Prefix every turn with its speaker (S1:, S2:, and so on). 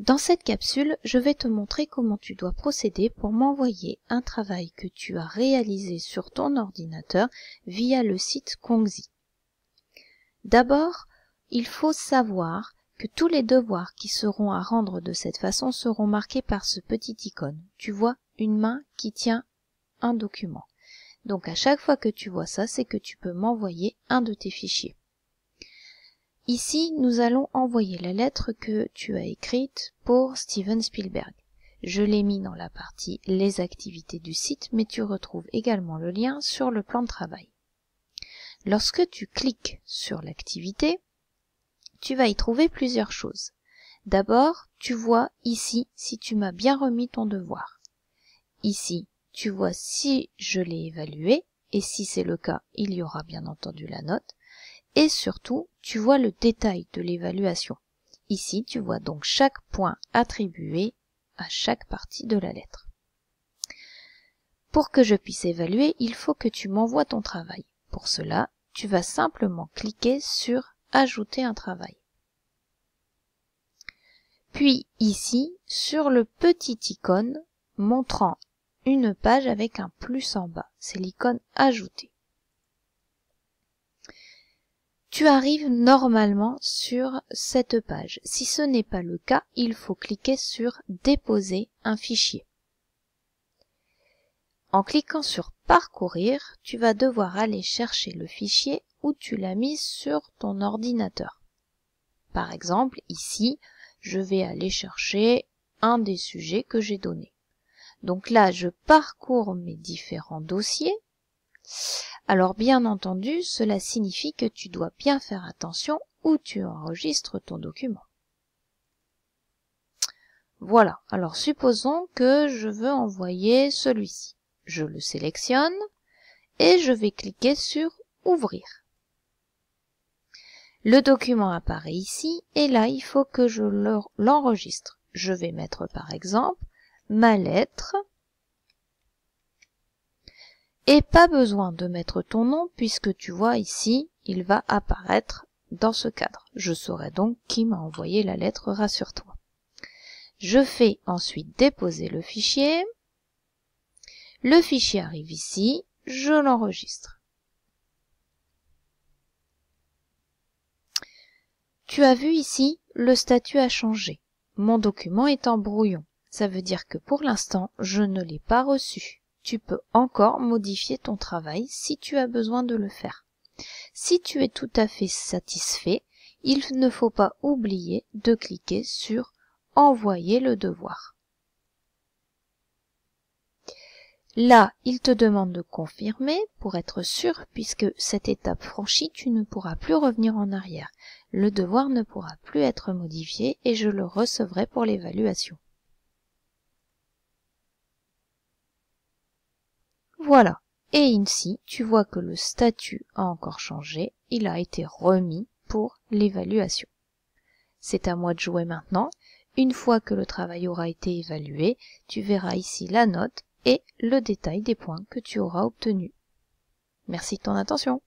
S1: Dans cette capsule, je vais te montrer comment tu dois procéder pour m'envoyer un travail que tu as réalisé sur ton ordinateur via le site Kongzi. D'abord, il faut savoir que tous les devoirs qui seront à rendre de cette façon seront marqués par ce petit icône. Tu vois une main qui tient un document. Donc à chaque fois que tu vois ça, c'est que tu peux m'envoyer un de tes fichiers. Ici, nous allons envoyer la lettre que tu as écrite pour Steven Spielberg. Je l'ai mis dans la partie Les activités du site, mais tu retrouves également le lien sur le plan de travail. Lorsque tu cliques sur l'activité, tu vas y trouver plusieurs choses. D'abord, tu vois ici si tu m'as bien remis ton devoir. Ici, tu vois si je l'ai évalué, et si c'est le cas, il y aura bien entendu la note et surtout tu vois le détail de l'évaluation. Ici, tu vois donc chaque point attribué à chaque partie de la lettre. Pour que je puisse évaluer, il faut que tu m'envoies ton travail. Pour cela, tu vas simplement cliquer sur Ajouter un travail. Puis ici, sur le petit icône montrant une page avec un plus en bas, c'est l'icône Ajouter. tu arrives normalement sur cette page. Si ce n'est pas le cas, il faut cliquer sur déposer un fichier. En cliquant sur parcourir, tu vas devoir aller chercher le fichier où tu l'as mis sur ton ordinateur. Par exemple, ici, je vais aller chercher un des sujets que j'ai donné. Donc là, je parcours mes différents dossiers alors bien entendu cela signifie que tu dois bien faire attention où tu enregistres ton document. Voilà, alors supposons que je veux envoyer celui-ci. Je le sélectionne et je vais cliquer sur Ouvrir. Le document apparaît ici et là il faut que je l'enregistre. Je vais mettre par exemple ma lettre et pas besoin de mettre ton nom puisque tu vois ici, il va apparaître dans ce cadre. Je saurai donc qui m'a envoyé la lettre, rassure-toi. Je fais ensuite déposer le fichier. Le fichier arrive ici, je l'enregistre. Tu as vu ici, le statut a changé. Mon document est en brouillon. Ça veut dire que pour l'instant, je ne l'ai pas reçu tu peux encore modifier ton travail si tu as besoin de le faire. Si tu es tout à fait satisfait, il ne faut pas oublier de cliquer sur Envoyer le devoir. Là, il te demande de confirmer pour être sûr, puisque cette étape franchie, tu ne pourras plus revenir en arrière. Le devoir ne pourra plus être modifié et je le recevrai pour l'évaluation. Voilà. Et ainsi, tu vois que le statut a encore changé, il a été remis pour l'évaluation. C'est à moi de jouer maintenant. Une fois que le travail aura été évalué, tu verras ici la note et le détail des points que tu auras obtenus. Merci de ton attention.